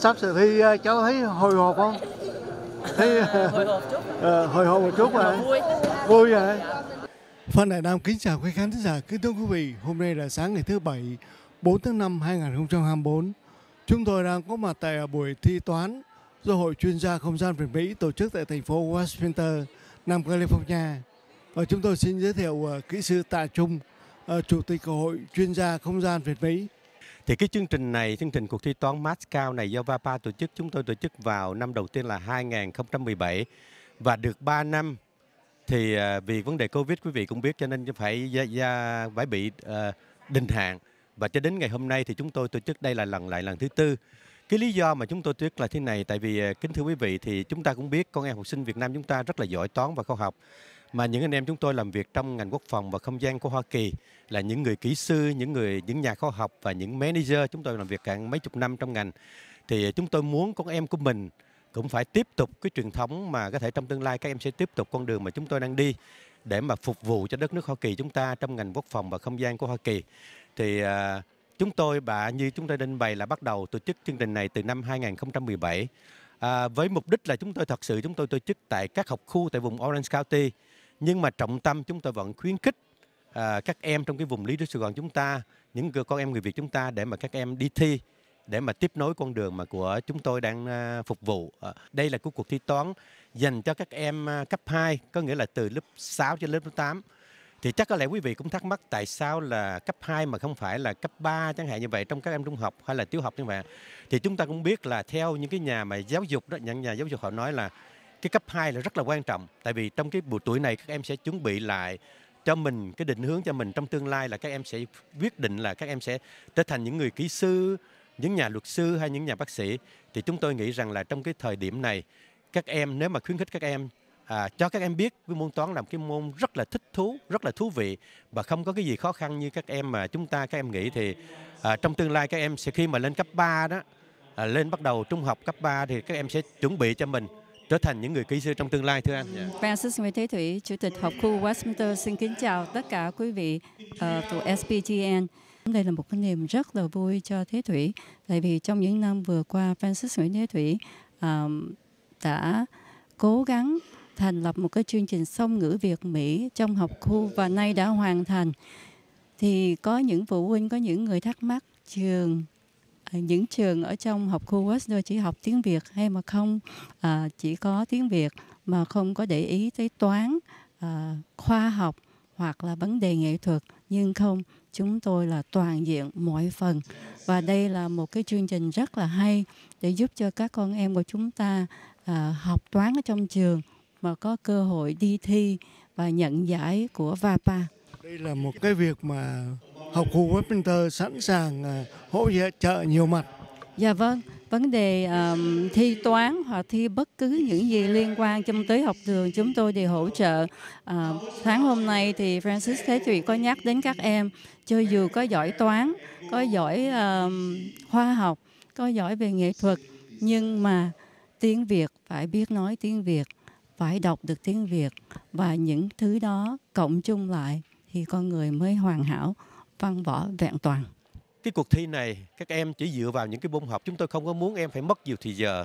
Sắp sự thi ờ, cháu thấy hồi hộp không? Thấy à, ờ, hồi hộp chút. À, hồi hộp một chút mà. Vui. Vui rồi. Phan Đại Nam kính chào quý khán giả, kính thưa quý vị, hôm nay là sáng ngày thứ Bảy, 4 tháng 5 2024. Chúng tôi đang có mặt tại à, buổi thi toán do Hội chuyên gia không gian Việt Mỹ tổ chức tại thành phố Westminster, Nam California. Và chúng tôi xin giới thiệu à, kỹ sư Tạ Trung, Chủ tịch Hội chuyên gia không gian Việt Mỹ. Thì cái chương trình này, chương trình cuộc thi toán Moscow này do VAPA tổ chức, chúng tôi tổ chức vào năm đầu tiên là 2017 và được 3 năm thì à, vì vấn đề Covid quý vị cũng biết cho nên phải phải bị à, đình hạn và cho đến ngày hôm nay thì chúng tôi tổ chức đây là lần lại lần thứ tư cái lý do mà chúng tôi tuyết là thế này tại vì à, kính thưa quý vị thì chúng ta cũng biết con em học sinh Việt Nam chúng ta rất là giỏi toán và khoa học mà những anh em chúng tôi làm việc trong ngành quốc phòng và không gian của Hoa Kỳ là những người kỹ sư, những người những nhà khoa học và những manager chúng tôi làm việc cả mấy chục năm trong ngành thì chúng tôi muốn con em của mình cũng phải tiếp tục cái truyền thống mà có thể trong tương lai các em sẽ tiếp tục con đường mà chúng tôi đang đi để mà phục vụ cho đất nước Hoa Kỳ chúng ta trong ngành quốc phòng và không gian của Hoa Kỳ thì à, chúng tôi bà như chúng tôi định bày là bắt đầu tổ chức chương trình này từ năm 2017 à, với mục đích là chúng tôi thật sự chúng tôi tổ chức tại các học khu tại vùng Orange County nhưng mà trọng tâm chúng tôi vẫn khuyến khích à, các em trong cái vùng lý thuyết Sài Gòn chúng ta những con em người Việt chúng ta để mà các em đi thi để mà tiếp nối con đường mà của chúng tôi đang à, phục vụ. À, đây là cuộc thi toán dành cho các em à, cấp 2, có nghĩa là từ lớp 6 cho lớp 8. Thì chắc có lẽ quý vị cũng thắc mắc tại sao là cấp 2 mà không phải là cấp 3 chẳng hạn như vậy trong các em trung học hay là tiểu học như vậy. Thì chúng ta cũng biết là theo những cái nhà mà giáo dục đó, những nhà giáo dục họ nói là cái cấp 2 là rất là quan trọng tại vì trong cái buổi tuổi này các em sẽ chuẩn bị lại cho mình cái định hướng cho mình trong tương lai là các em sẽ quyết định là các em sẽ trở thành những người kỹ sư những nhà luật sư hay những nhà bác sĩ thì chúng tôi nghĩ rằng là trong cái thời điểm này các em nếu mà khuyến khích các em à, cho các em biết cái môn toán là một cái môn rất là thích thú rất là thú vị và không có cái gì khó khăn như các em mà chúng ta các em nghĩ thì à, trong tương lai các em sẽ khi mà lên cấp 3 đó à, lên bắt đầu trung học cấp 3 thì các em sẽ chuẩn bị cho mình trở thành những người kỹ sư trong tương lai thưa anh. Yeah. Dạ. Ban Nguyễn Thế Thủy, Chủ tịch Học khu Westminster xin kính chào tất cả quý vị uh, ờ, của SPGN. Đây là một cái niềm rất là vui cho Thế Thủy, tại vì trong những năm vừa qua Francis Nguyễn Thế Thủy um, đã cố gắng thành lập một cái chương trình song ngữ Việt Mỹ trong học khu và nay đã hoàn thành. Thì có những phụ huynh, có những người thắc mắc trường À, những trường ở trong học khu Westminster chỉ học tiếng Việt hay mà không à, chỉ có tiếng Việt mà không có để ý tới toán à, khoa học hoặc là vấn đề nghệ thuật nhưng không chúng tôi là toàn diện mọi phần và đây là một cái chương trình rất là hay để giúp cho các con em của chúng ta à, học toán ở trong trường mà có cơ hội đi thi và nhận giải của VAPA. Đây là một cái việc mà học khu Westminster sẵn sàng à, hỗ trợ nhiều mặt. Dạ vâng, vấn đề um, thi toán hoặc thi bất cứ những gì liên quan trong tới học đường chúng tôi đều hỗ trợ. Uh, à, sáng hôm nay thì Francis Thế Thụy có nhắc đến các em, cho dù có giỏi toán, có giỏi um, khoa học, có giỏi về nghệ thuật, nhưng mà tiếng Việt phải biết nói tiếng Việt, phải đọc được tiếng Việt và những thứ đó cộng chung lại thì con người mới hoàn hảo văn võ vẹn toàn. Cái cuộc thi này các em chỉ dựa vào những cái môn học chúng tôi không có muốn em phải mất nhiều thời giờ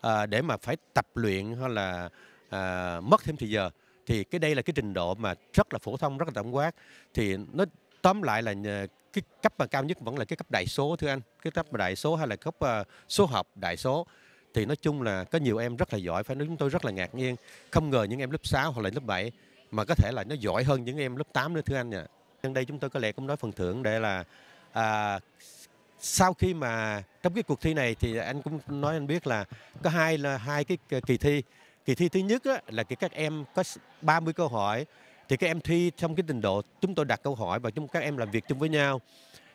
à, để mà phải tập luyện hay là à, mất thêm thời giờ thì cái đây là cái trình độ mà rất là phổ thông rất là tổng quát thì nó tóm lại là à, cái cấp mà cao nhất vẫn là cái cấp đại số thưa anh cái cấp đại số hay là cấp uh, số học đại số thì nói chung là có nhiều em rất là giỏi phải nói chúng tôi rất là ngạc nhiên không ngờ những em lớp 6 hoặc là lớp 7 mà có thể là nó giỏi hơn những em lớp 8 nữa thưa anh nhỉ Nhân đây chúng tôi có lẽ cũng nói phần thưởng để là à, sau khi mà trong cái cuộc thi này thì anh cũng nói anh biết là có hai là hai cái kỳ thi. Kỳ thi thứ nhất á, là các em có 30 câu hỏi thì các em thi trong cái trình độ chúng tôi đặt câu hỏi và chúng các em làm việc chung với nhau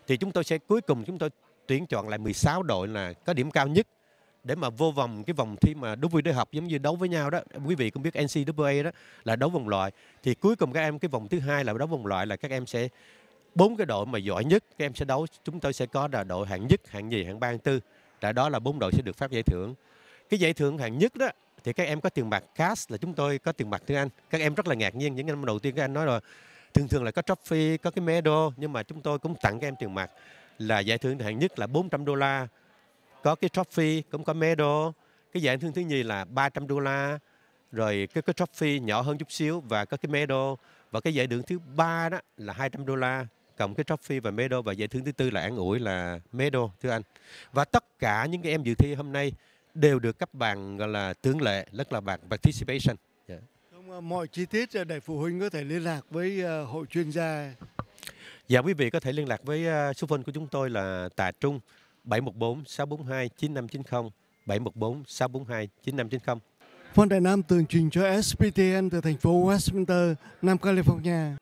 thì chúng tôi sẽ cuối cùng chúng tôi tuyển chọn lại 16 đội là có điểm cao nhất để mà vô vòng cái vòng thi mà đối với đại học giống như đấu với nhau đó quý vị cũng biết NCAA đó là đấu vòng loại thì cuối cùng các em cái vòng thứ hai là đấu vòng loại là các em sẽ bốn cái đội mà giỏi nhất các em sẽ đấu chúng tôi sẽ có là đội hạng nhất hạng nhì hạng ba hạng tư là đó là bốn đội sẽ được phát giải thưởng cái giải thưởng hạng nhất đó thì các em có tiền bạc cash là chúng tôi có tiền bạc thưa anh các em rất là ngạc nhiên những năm đầu tiên các anh nói là thường thường là có trophy có cái medal nhưng mà chúng tôi cũng tặng các em tiền mặt là giải thưởng hạng nhất là 400 đô la có cái trophy cũng có medal cái giải thương thứ nhì là 300 đô la rồi cái cái trophy nhỏ hơn chút xíu và có cái medal và cái giải thưởng thứ ba đó là 200 đô la cộng cái trophy và medal và giải thưởng thứ tư là an ủi là medal thưa anh và tất cả những cái em dự thi hôm nay đều được cấp bằng gọi là tướng lệ rất là bằng participation yeah. Dạ. mọi chi tiết để phụ huynh có thể liên lạc với ờ, hội chuyên gia Dạ quý vị có thể liên lạc với ờ, số phone của chúng tôi là Tà Trung 714 642 9590 714 642 9590. Phan Đại Nam tường trình cho SPTN từ thành phố Westminster, Nam California.